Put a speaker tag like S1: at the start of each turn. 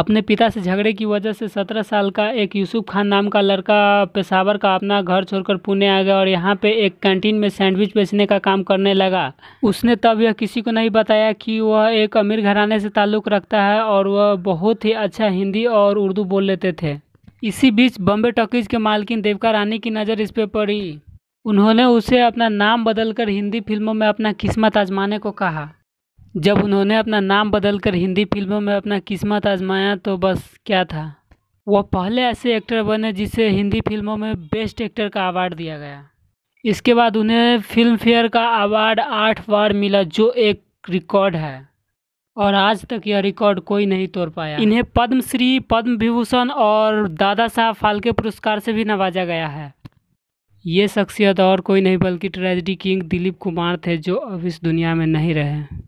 S1: अपने पिता से झगड़े की वजह से सत्रह साल का एक यूसुफ खान नाम का लड़का पेशावर का अपना घर छोड़कर पुणे आ गया और यहाँ पे एक कैंटीन में सैंडविच बेचने का काम करने लगा उसने तब यह किसी को नहीं बताया कि वह एक अमीर घराने से ताल्लुक़ रखता है और वह बहुत ही अच्छा हिंदी और उर्दू बोल लेते थे इसी बीच बम्बे टॉकीज के मालकिन देवका रानी की नज़र इस पर पड़ी उन्होंने उसे अपना नाम बदलकर हिंदी फिल्मों में अपना किस्मत आजमाने को कहा जब उन्होंने अपना नाम बदलकर हिंदी फिल्मों में अपना किस्मत आजमाया तो बस क्या था वह पहले ऐसे एक्टर बने जिसे हिंदी फिल्मों में बेस्ट एक्टर का अवार्ड दिया गया इसके बाद उन्हें फिल्म फेयर का अवार्ड आठ बार मिला जो एक रिकॉर्ड है और आज तक यह रिकॉर्ड कोई नहीं तोड़ पाया इन्हें पद्मश्री पद्म विभूषण और दादा साहब फाल्के पुरस्कार से भी नवाजा गया है ये शख्सियत और कोई नहीं बल्कि ट्रेजिडी किंग दिलीप कुमार थे जो अब इस दुनिया में नहीं रहे